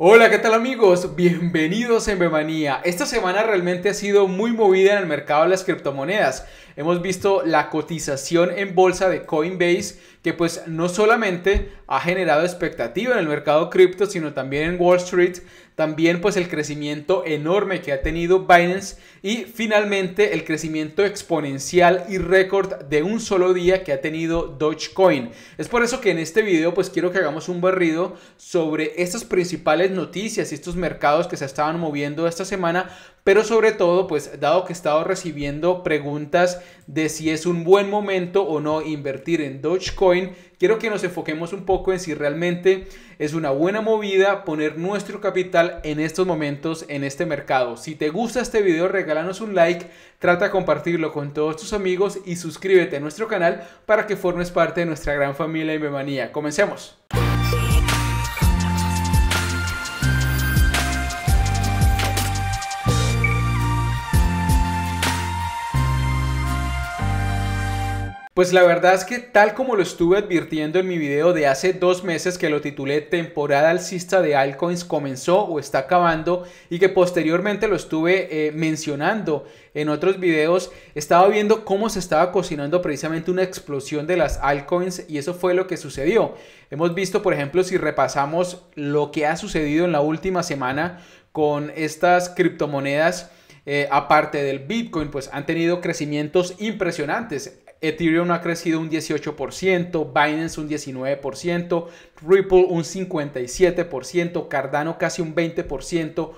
Hola, ¿qué tal amigos? Bienvenidos en Bemanía. Esta semana realmente ha sido muy movida en el mercado de las criptomonedas hemos visto la cotización en bolsa de Coinbase, que pues no solamente ha generado expectativa en el mercado cripto, sino también en Wall Street, también pues el crecimiento enorme que ha tenido Binance y finalmente el crecimiento exponencial y récord de un solo día que ha tenido Dogecoin. Es por eso que en este video pues quiero que hagamos un barrido sobre estas principales noticias y estos mercados que se estaban moviendo esta semana, pero sobre todo pues dado que he estado recibiendo preguntas de si es un buen momento o no invertir en Dogecoin, quiero que nos enfoquemos un poco en si realmente es una buena movida poner nuestro capital en estos momentos en este mercado. Si te gusta este video, regálanos un like, trata de compartirlo con todos tus amigos y suscríbete a nuestro canal para que formes parte de nuestra gran familia y Memanía, Comencemos. Pues la verdad es que tal como lo estuve advirtiendo en mi video de hace dos meses que lo titulé temporada alcista de altcoins comenzó o está acabando y que posteriormente lo estuve eh, mencionando en otros videos, estaba viendo cómo se estaba cocinando precisamente una explosión de las altcoins y eso fue lo que sucedió. Hemos visto, por ejemplo, si repasamos lo que ha sucedido en la última semana con estas criptomonedas. Eh, aparte del Bitcoin, pues han tenido crecimientos impresionantes. Ethereum ha crecido un 18%, Binance un 19%, Ripple un 57%, Cardano casi un 20%.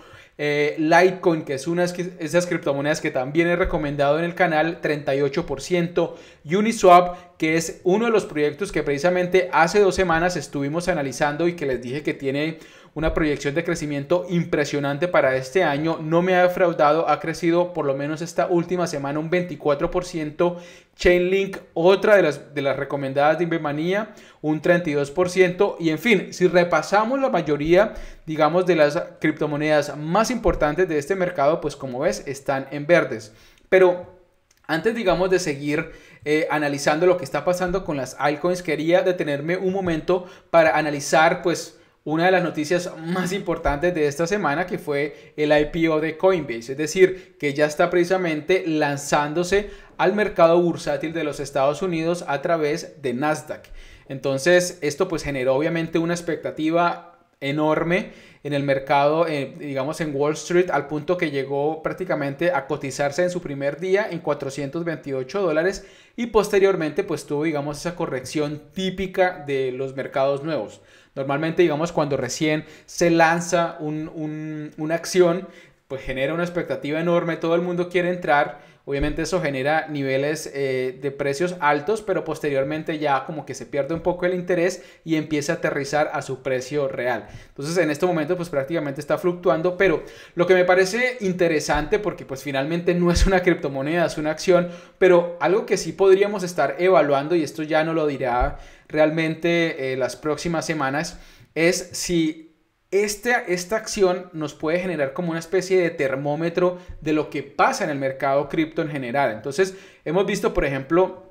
Eh, Litecoin, que es una de esas criptomonedas que también he recomendado en el canal, 38%. Uniswap, que es uno de los proyectos que precisamente hace dos semanas estuvimos analizando y que les dije que tiene una proyección de crecimiento impresionante para este año. No me ha defraudado, ha crecido por lo menos esta última semana un 24%. Chainlink, otra de las, de las recomendadas de Invemanía, un 32%. Y en fin, si repasamos la mayoría, digamos, de las criptomonedas más importantes de este mercado, pues como ves, están en verdes. Pero antes, digamos, de seguir eh, analizando lo que está pasando con las altcoins, quería detenerme un momento para analizar, pues, una de las noticias más importantes de esta semana que fue el IPO de Coinbase, es decir, que ya está precisamente lanzándose al mercado bursátil de los Estados Unidos a través de Nasdaq. Entonces, esto pues generó obviamente una expectativa enorme en el mercado, eh, digamos en Wall Street, al punto que llegó prácticamente a cotizarse en su primer día en 428 dólares y posteriormente pues tuvo digamos esa corrección típica de los mercados nuevos. Normalmente digamos cuando recién se lanza una acción pues genera una expectativa enorme, todo el mundo quiere entrar Obviamente eso genera niveles eh, de precios altos, pero posteriormente ya como que se pierde un poco el interés y empieza a aterrizar a su precio real. Entonces en este momento pues prácticamente está fluctuando, pero lo que me parece interesante porque pues finalmente no es una criptomoneda, es una acción, pero algo que sí podríamos estar evaluando y esto ya no lo dirá realmente eh, las próximas semanas es si esta, esta acción nos puede generar como una especie de termómetro de lo que pasa en el mercado cripto en general. Entonces, hemos visto, por ejemplo,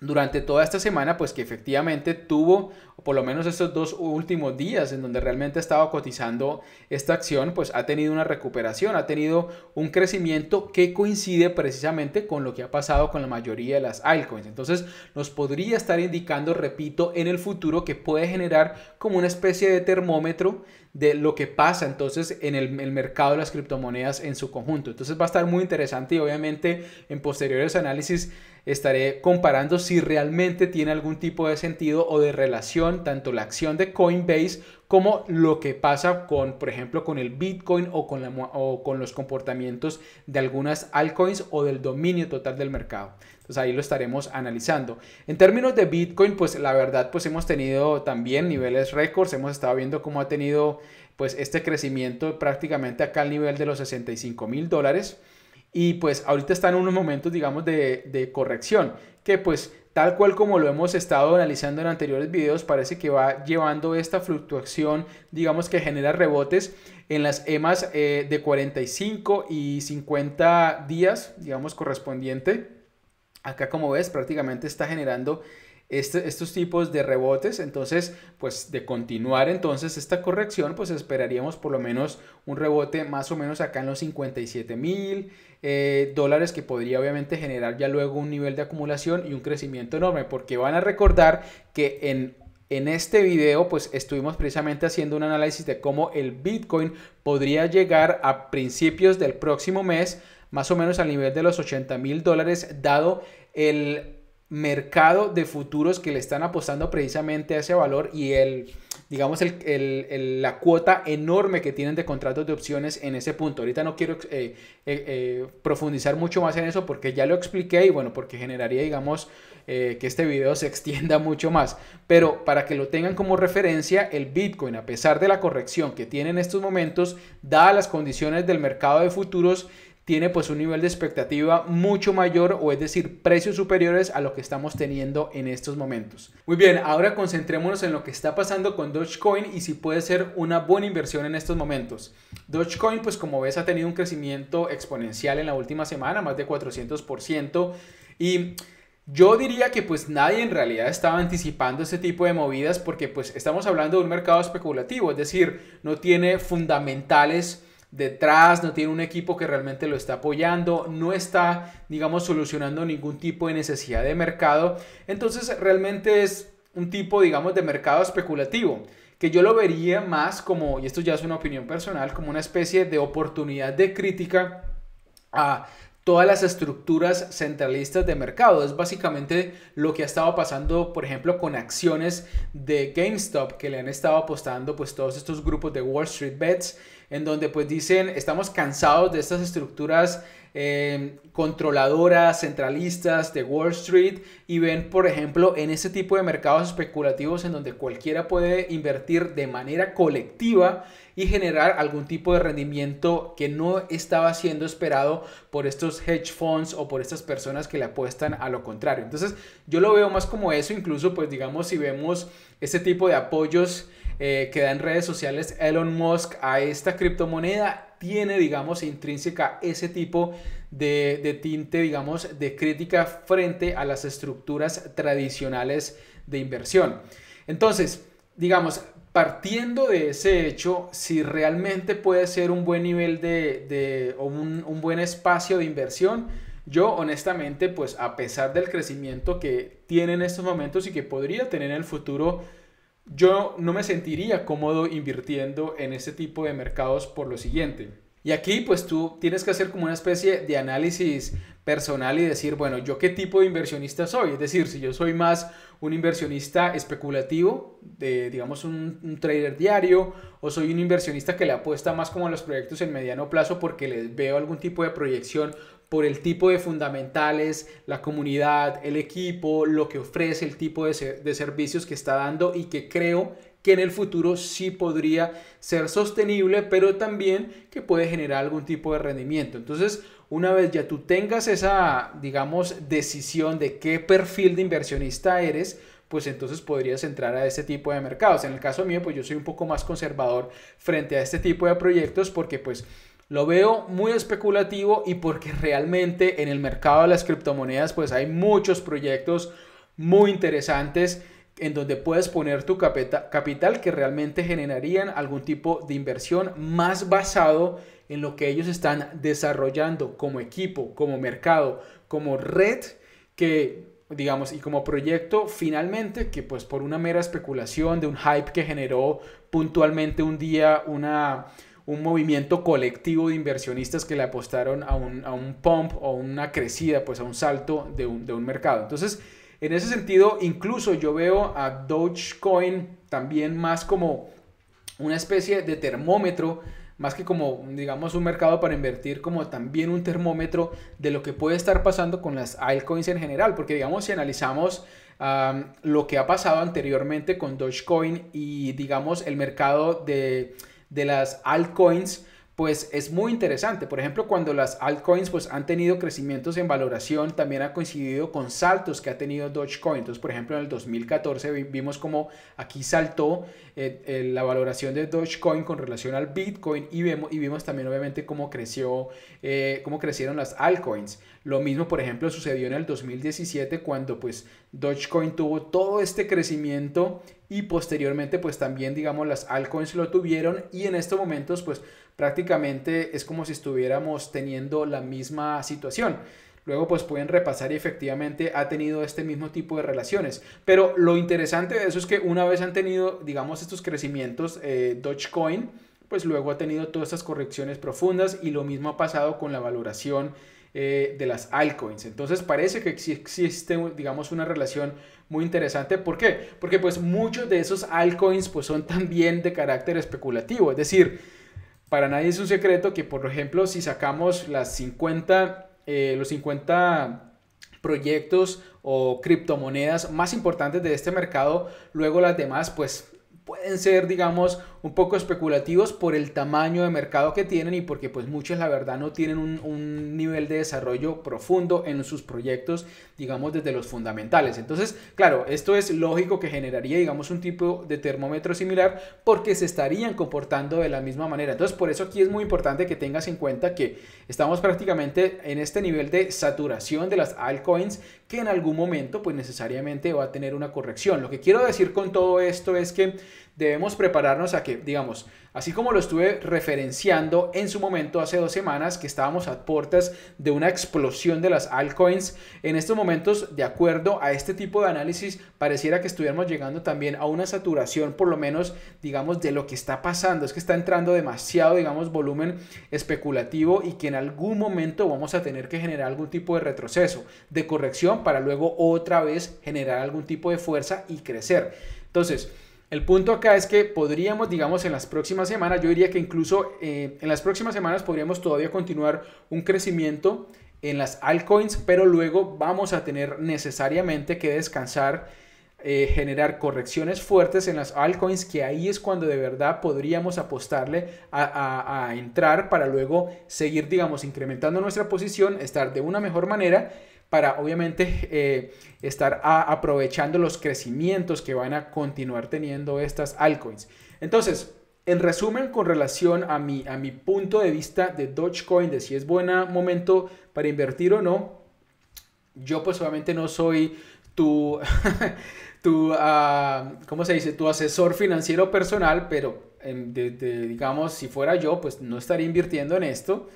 durante toda esta semana, pues que efectivamente tuvo, o por lo menos estos dos últimos días en donde realmente estaba cotizando esta acción, pues ha tenido una recuperación, ha tenido un crecimiento que coincide precisamente con lo que ha pasado con la mayoría de las altcoins. Entonces nos podría estar indicando, repito, en el futuro que puede generar como una especie de termómetro de lo que pasa entonces en el, mercado de las criptomonedas en su conjunto. Entonces va a estar muy interesante y obviamente en posteriores análisis estaré comparando si realmente tiene algún tipo de sentido o de relación tanto la acción de Coinbase como lo que pasa con, por ejemplo, con el Bitcoin o con, la, o con los comportamientos de algunas altcoins o del dominio total del mercado. Entonces ahí lo estaremos analizando. En términos de Bitcoin, pues la verdad, pues hemos tenido también niveles récords, hemos estado viendo cómo ha tenido pues este crecimiento prácticamente acá al nivel de los 65 mil dólares. Y pues ahorita están unos momentos, digamos, de, de corrección, que pues Tal cual como lo hemos estado analizando en anteriores videos, parece que va llevando esta fluctuación, digamos que genera rebotes en las EMAs eh, de 45 y 50 días, digamos correspondiente. Acá como ves prácticamente está generando este, estos tipos de rebotes. Entonces, pues de continuar entonces esta corrección, pues esperaríamos por lo menos un rebote más o menos acá en los 57 mil eh, dólares que podría obviamente generar ya luego un nivel de acumulación y un crecimiento enorme, porque van a recordar que en en este video pues estuvimos precisamente haciendo un análisis de cómo el Bitcoin podría llegar a principios del próximo mes más o menos al nivel de los 80 mil dólares dado el mercado de futuros que le están apostando precisamente a ese valor y el, digamos, el, el, la cuota enorme que tienen de contratos de opciones en ese punto. Ahorita no quiero eh, eh, eh, profundizar mucho más en eso porque ya lo expliqué y bueno, porque generaría, digamos, que este video se extienda mucho más. Pero para que lo tengan como referencia, el Bitcoin, a pesar de la corrección que tiene en estos momentos, da las condiciones del mercado de futuros, tiene pues un nivel de expectativa mucho mayor o es decir precios superiores a lo que estamos teniendo en estos momentos. Muy bien, ahora concentrémonos en lo que está pasando con Dogecoin y si puede ser una buena inversión en estos momentos. Dogecoin pues como ves ha tenido un crecimiento exponencial en la última semana, más de 400% y... Yo diría que pues nadie en realidad estaba anticipando este tipo de movidas porque pues estamos hablando de un mercado especulativo, es decir, no tiene fundamentales detrás, no tiene un equipo que realmente lo está apoyando, no está, digamos, solucionando ningún tipo de necesidad de mercado. Entonces realmente es un tipo, digamos, de mercado especulativo, que yo lo vería más como, y esto ya es una opinión personal, como una especie de oportunidad de crítica a todas las estructuras centralistas de mercado. Es básicamente lo que ha estado pasando, por ejemplo, con acciones de GameStop que le han estado apostando pues todos estos grupos de Wall Street Bets en donde pues dicen, estamos cansados de estas estructuras Em, controladoras, centralistas de Wall Street y ven, por ejemplo, en ese tipo de mercados especulativos en donde cualquiera puede invertir de manera colectiva y generar algún tipo de rendimiento que no estaba siendo esperado por estos hedge funds o por estas personas que le apuestan a lo contrario. Entonces, yo lo veo más como eso, incluso, pues digamos, si vemos este tipo de apoyos eh, que da en redes sociales Elon Musk a esta criptomoneda, tiene, digamos, intrínseca ese tipo de, tinte, digamos, de crítica frente a las estructuras tradicionales de inversión. Entonces, digamos, partiendo de ese hecho, si realmente puede ser un buen nivel de, un, un buen espacio de inversión, yo honestamente, pues a pesar del crecimiento que tiene en estos momentos y que podría tener en el futuro, yo no me sentiría cómodo invirtiendo en este tipo de mercados por lo siguiente. Y aquí pues tú tienes que hacer como una especie de análisis personal y decir, bueno, yo qué tipo de inversionista soy. Es decir, si yo soy más un inversionista especulativo, de, digamos un, un trader diario, o soy un inversionista que le apuesta más como a los proyectos en mediano plazo porque les veo algún tipo de proyección por el tipo de fundamentales, la comunidad, el equipo, lo que ofrece, el tipo de, servicios que está dando y que creo que en el futuro sí podría ser sostenible, pero también que puede generar algún tipo de rendimiento. Entonces, una vez ya tú tengas esa, digamos, decisión de qué perfil de inversionista eres, pues entonces podrías entrar a este tipo de mercados. En el caso mío, pues yo soy un poco más conservador frente a este tipo de proyectos porque pues lo veo muy especulativo y porque realmente en el mercado de las criptomonedas pues hay muchos proyectos muy interesantes en donde puedes poner tu capital que realmente generarían algún tipo de inversión más basado en lo que ellos están desarrollando como equipo, como mercado, como red que digamos, y como proyecto finalmente que pues por una mera especulación de un hype que generó puntualmente un día una, un movimiento colectivo de inversionistas que le apostaron a un, pump o una crecida, pues a un salto de un, mercado. Entonces, en ese sentido, incluso yo veo a Dogecoin también más como una especie de termómetro, más que como, digamos, un mercado para invertir, como también un termómetro de lo que puede estar pasando con las altcoins en general, porque digamos, si analizamos lo que ha pasado anteriormente con Dogecoin y, digamos, el mercado de de las altcoins pues es muy interesante. Por ejemplo, cuando las altcoins pues han tenido crecimientos en valoración, también ha coincidido con saltos que ha tenido Dogecoin. Entonces, por ejemplo, en el 2014 vimos como aquí saltó eh, eh, la valoración de Dogecoin con relación al Bitcoin y, vemos, y vimos también obviamente cómo, creció, eh, cómo crecieron las altcoins. Lo mismo, por ejemplo, sucedió en el 2017 cuando pues Dogecoin tuvo todo este crecimiento y posteriormente pues también digamos las altcoins lo tuvieron y en estos momentos pues prácticamente es como si estuviéramos teniendo la misma situación. Luego pues pueden repasar y efectivamente ha tenido este mismo tipo de relaciones. Pero lo interesante de eso es que una vez han tenido, digamos, estos crecimientos, eh, Dogecoin, pues luego ha tenido todas estas correcciones profundas y lo mismo ha pasado con la valoración eh, de las altcoins. Entonces parece que existe, digamos, una relación muy interesante. ¿Por qué? Porque pues muchos de esos altcoins pues son también de carácter especulativo. Es decir, para nadie es un secreto que, por ejemplo, si sacamos las 50, eh, los 50 proyectos o criptomonedas más importantes de este mercado, luego las demás, pues pueden ser, digamos, un poco especulativos por el tamaño de mercado que tienen y porque pues muchos la verdad no tienen un, un, nivel de desarrollo profundo en sus proyectos, digamos, desde los fundamentales. Entonces, claro, esto es lógico que generaría, digamos, un tipo de termómetro similar porque se estarían comportando de la misma manera. Entonces, por eso aquí es muy importante que tengas en cuenta que estamos prácticamente en este nivel de saturación de las altcoins que en algún momento pues necesariamente va a tener una corrección. Lo que quiero decir con todo esto es que debemos prepararnos a que, digamos, así como lo estuve referenciando en su momento hace dos semanas, que estábamos a puertas de una explosión de las altcoins, en estos momentos, de acuerdo a este tipo de análisis, pareciera que estuviéramos llegando también a una saturación, por lo menos, digamos, de lo que está pasando. Es que está entrando demasiado, digamos, volumen especulativo y que en algún momento vamos a tener que generar algún tipo de retroceso, de corrección, para luego otra vez generar algún tipo de fuerza y crecer. Entonces, el punto acá es que podríamos, digamos, en las próximas semanas, yo diría que incluso eh, en las próximas semanas podríamos todavía continuar un crecimiento en las altcoins, pero luego vamos a tener necesariamente que descansar, eh, generar correcciones fuertes en las altcoins, que ahí es cuando de verdad podríamos apostarle a, a entrar para luego seguir, digamos, incrementando nuestra posición, estar de una mejor manera para obviamente eh, estar aprovechando los crecimientos que van a continuar teniendo estas altcoins. Entonces, en resumen, con relación a mi, a mi punto de vista de Dogecoin, de si es buen momento para invertir o no, yo pues obviamente no soy tu, tu ah, se dice? Tu asesor financiero personal, pero digamos, si fuera yo, pues no estaría invirtiendo en esto.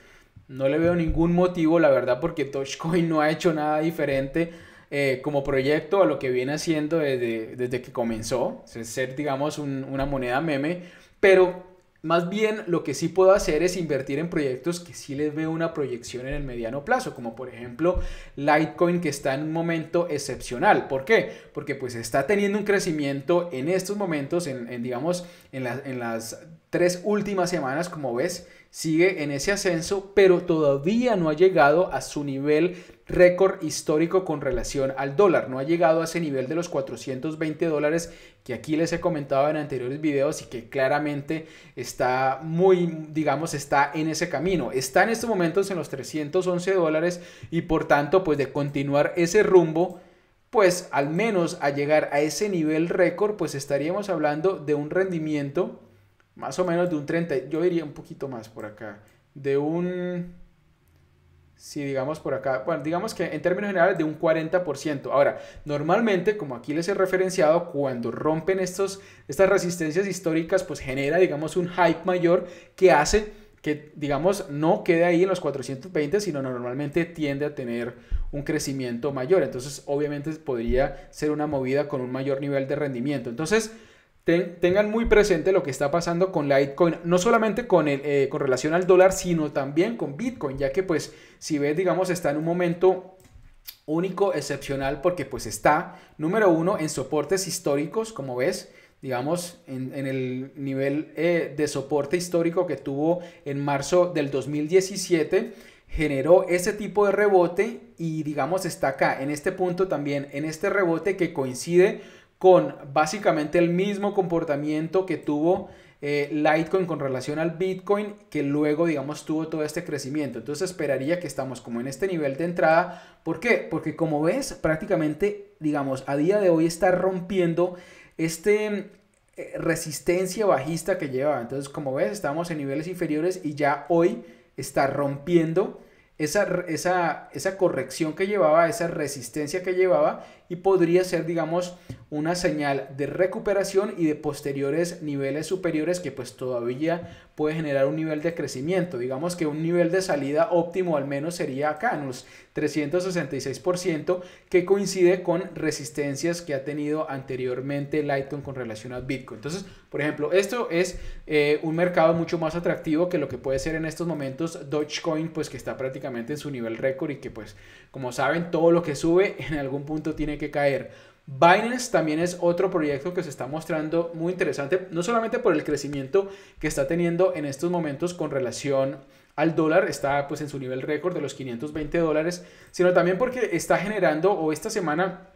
No le veo ningún motivo, la verdad, porque Dogecoin no ha hecho nada diferente eh, como proyecto a lo que viene haciendo desde, que comenzó, es ser, digamos, una moneda meme. Pero más bien lo que sí puedo hacer es invertir en proyectos que sí les veo una proyección en el mediano plazo, como por ejemplo Litecoin que está en un momento excepcional. ¿Por qué? Porque pues está teniendo un crecimiento en estos momentos, en, digamos, en, en las tres últimas semanas, como ves, sigue en ese ascenso, pero todavía no ha llegado a su nivel récord histórico con relación al dólar. No ha llegado a ese nivel de los 420 dólares que aquí les he comentado en anteriores videos y que claramente está muy, digamos, está en ese camino. Está en estos momentos en los 311 dólares y por tanto, pues de continuar ese rumbo, pues al menos a llegar a ese nivel récord, pues estaríamos hablando de un rendimiento más o menos de un 30, yo diría un poquito más por acá, de un, si digamos por acá, bueno, digamos que en términos generales de un 40%. Ahora, normalmente, como aquí les he referenciado, cuando rompen estos, estas resistencias históricas, pues genera, digamos, un hype mayor que hace que, digamos, no quede ahí en los 420, sino normalmente tiende a tener un crecimiento mayor. Entonces, obviamente podría ser una movida con un mayor nivel de rendimiento. Entonces, tengan muy presente lo que está pasando con Litecoin, no solamente con, el, eh, con relación al dólar, sino también con Bitcoin, ya que pues si ves, digamos, está en un momento único, excepcional, porque pues está, número uno, en soportes históricos, como ves, digamos, en, el nivel eh, de soporte histórico que tuvo en marzo del 2017, generó ese tipo de rebote y digamos está acá, en este punto también, en este rebote que coincide con básicamente el mismo comportamiento que tuvo eh, Litecoin con relación al Bitcoin, que luego, digamos, tuvo todo este crecimiento. Entonces esperaría que estamos como en este nivel de entrada. ¿Por qué? Porque como ves, prácticamente, digamos, a día de hoy está rompiendo este eh, resistencia bajista que llevaba Entonces, como ves, estamos en niveles inferiores y ya hoy está rompiendo esa, esa, esa corrección que llevaba, esa resistencia que llevaba y podría ser, digamos, una señal de recuperación y de posteriores niveles superiores que pues todavía puede generar un nivel de crecimiento. Digamos que un nivel de salida óptimo al menos sería acá, en los 366%, que coincide con resistencias que ha tenido anteriormente Lighton con relación a Bitcoin. Entonces, por ejemplo, esto es eh, un mercado mucho más atractivo que lo que puede ser en estos momentos Dogecoin, pues que está prácticamente en su nivel récord y que pues, como saben, todo lo que sube en algún punto tiene que caer. Binance también es otro proyecto que se está mostrando muy interesante, no solamente por el crecimiento que está teniendo en estos momentos con relación al dólar, está pues en su nivel récord de los 520 dólares, sino también porque está generando o esta semana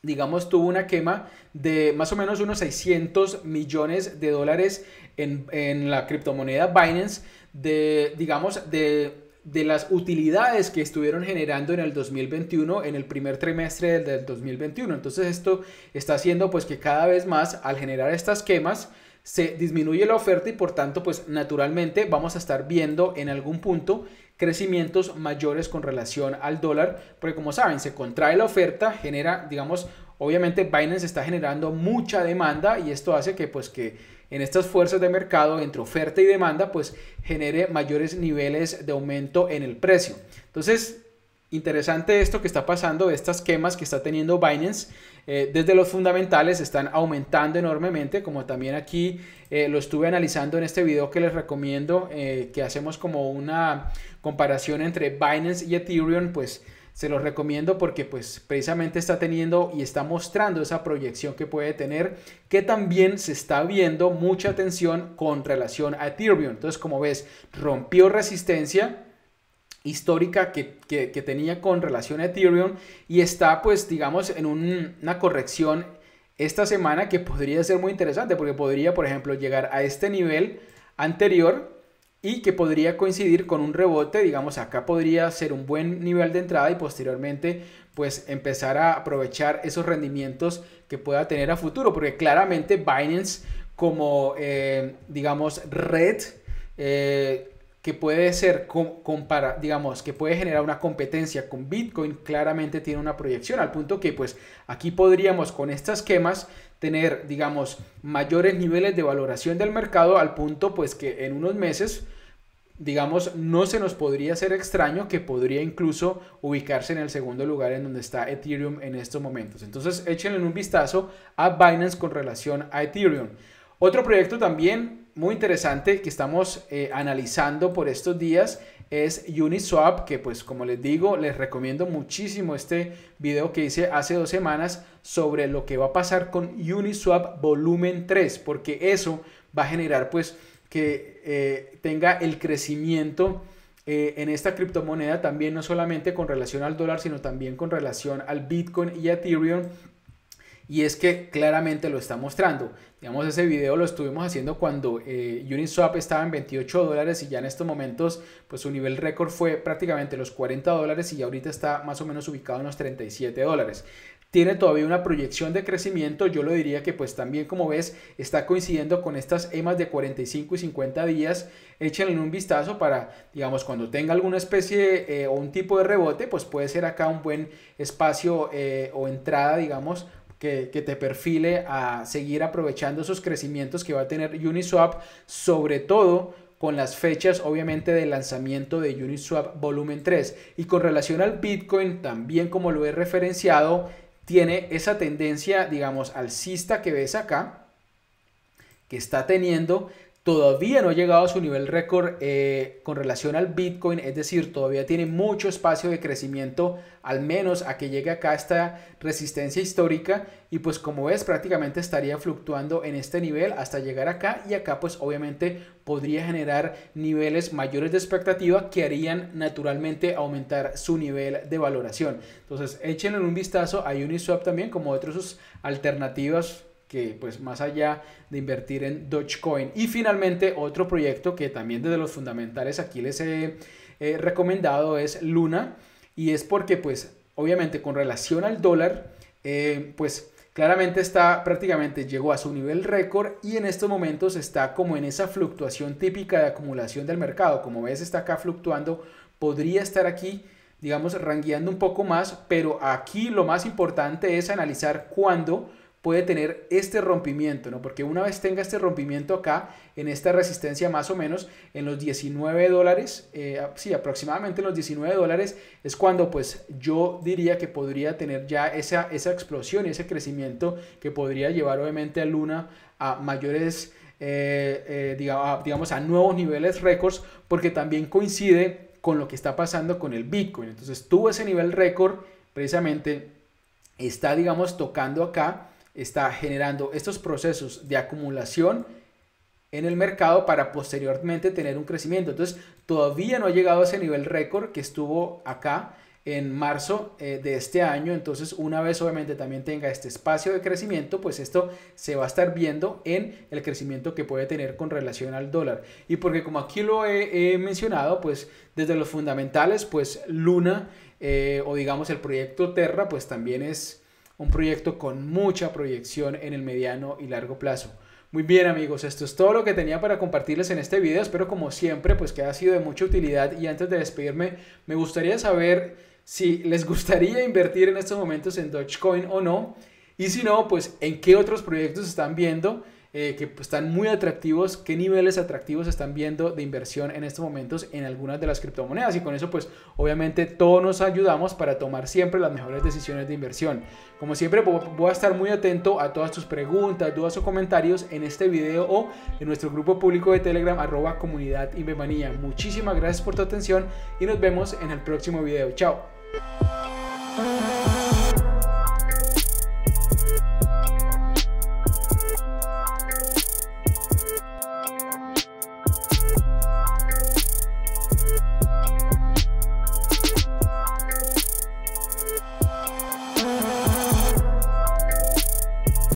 digamos, tuvo una quema de más o menos unos 600 millones de dólares en, en la criptomoneda Binance, de, digamos, de de las utilidades que estuvieron generando en el 2021, en el primer trimestre del 2021. Entonces esto está haciendo pues que cada vez más al generar estas quemas se disminuye la oferta y por tanto pues naturalmente vamos a estar viendo en algún punto crecimientos mayores con relación al dólar, porque como saben, se contrae la oferta, genera, digamos, obviamente Binance está generando mucha demanda y esto hace que pues que en estas fuerzas de mercado entre oferta y demanda, pues genere mayores niveles de aumento en el precio. Entonces, interesante esto que está pasando, estas quemas que está teniendo Binance. Eh, desde los fundamentales están aumentando enormemente, como también aquí eh, lo estuve analizando en este video que les recomiendo, eh, que hacemos como una comparación entre Binance y Ethereum, pues se los recomiendo porque pues precisamente está teniendo y está mostrando esa proyección que puede tener, que también se está viendo mucha tensión con relación a Ethereum. Entonces, como ves, rompió resistencia histórica que, tenía con relación a Ethereum y está pues digamos en una corrección esta semana que podría ser muy interesante porque podría por ejemplo llegar a este nivel anterior y que podría coincidir con un rebote, digamos, acá podría ser un buen nivel de entrada y posteriormente pues empezar a aprovechar esos rendimientos que pueda tener a futuro, porque claramente Binance como, eh, digamos, red eh, que puede ser, compara, digamos, que puede generar una competencia con Bitcoin, claramente tiene una proyección, al punto que pues aquí podríamos con estas quemas tener, digamos, mayores niveles de valoración del mercado al punto pues que en unos meses digamos, no se nos podría ser extraño que podría incluso ubicarse en el segundo lugar en donde está Ethereum en estos momentos. Entonces, échenle un vistazo a Binance con relación a Ethereum. Otro proyecto también muy interesante que estamos eh, analizando por estos días es Uniswap, que pues como les digo, les recomiendo muchísimo este video que hice hace dos semanas sobre lo que va a pasar con Uniswap volumen 3, porque eso va a generar pues que eh, tenga el crecimiento eh, en esta criptomoneda también, no solamente con relación al dólar, sino también con relación al Bitcoin y Ethereum. Y es que claramente lo está mostrando. Digamos, ese video lo estuvimos haciendo cuando eh, Uniswap estaba en 28 dólares y ya en estos momentos, pues su nivel récord fue prácticamente los 40 dólares y ahorita está más o menos ubicado en los 37 dólares tiene todavía una proyección de crecimiento, yo lo diría que pues también como ves está coincidiendo con estas EMAs de 45 y 50 días, échenle un vistazo para, digamos, cuando tenga alguna especie eh, o un tipo de rebote, pues puede ser acá un buen espacio eh, o entrada, digamos, que, te perfile a seguir aprovechando esos crecimientos que va a tener Uniswap, sobre todo con las fechas obviamente del lanzamiento de Uniswap volumen 3 y con relación al Bitcoin también como lo he referenciado tiene esa tendencia, digamos, alcista que ves acá, que está teniendo, todavía no ha llegado a su nivel récord eh, con relación al Bitcoin, es decir, todavía tiene mucho espacio de crecimiento, al menos a que llegue acá esta resistencia histórica y pues como ves prácticamente estaría fluctuando en este nivel hasta llegar acá y acá pues obviamente podría generar niveles mayores de expectativa que harían naturalmente aumentar su nivel de valoración. Entonces échenle un vistazo a Uniswap también como otras sus alternativas que pues más allá de invertir en Dogecoin. Y finalmente otro proyecto que también desde los fundamentales aquí les he eh, recomendado es Luna y es porque pues obviamente con relación al dólar eh, pues claramente está prácticamente llegó a su nivel récord y en estos momentos está como en esa fluctuación típica de acumulación del mercado. Como ves está acá fluctuando, podría estar aquí digamos rangueando un poco más, pero aquí lo más importante es analizar cuándo puede tener este rompimiento, ¿no? Porque una vez tenga este rompimiento acá, en esta resistencia más o menos, en los 19 dólares, eh, sí, aproximadamente en los 19 dólares, es cuando pues yo diría que podría tener ya esa, esa explosión y ese crecimiento que podría llevar obviamente a Luna a mayores, eh, eh, digamos, a, digamos, a nuevos niveles récords, porque también coincide con lo que está pasando con el Bitcoin. Entonces tuvo ese nivel récord, precisamente está, digamos, tocando acá está generando estos procesos de acumulación en el mercado para posteriormente tener un crecimiento. Entonces, todavía no ha llegado a ese nivel récord que estuvo acá en marzo eh, de este año. Entonces, una vez obviamente también tenga este espacio de crecimiento, pues esto se va a estar viendo en el crecimiento que puede tener con relación al dólar. Y porque como aquí lo he, mencionado, pues desde los fundamentales, pues Luna eh, o digamos el proyecto Terra, pues también es un proyecto con mucha proyección en el mediano y largo plazo. Muy bien amigos, esto es todo lo que tenía para compartirles en este video, espero como siempre pues que haya sido de mucha utilidad y antes de despedirme me gustaría saber si les gustaría invertir en estos momentos en Dogecoin o no y si no pues en qué otros proyectos están viendo eh, que están muy atractivos, qué niveles atractivos están viendo de inversión en estos momentos en algunas de las criptomonedas y con eso pues obviamente todos nos ayudamos para tomar siempre las mejores decisiones de inversión. Como siempre voy a estar muy atento a todas tus preguntas, dudas o comentarios en este video o en nuestro grupo público de Telegram arroba comunidad Invemanía. Muchísimas gracias por tu atención y nos vemos en el próximo video. Chao.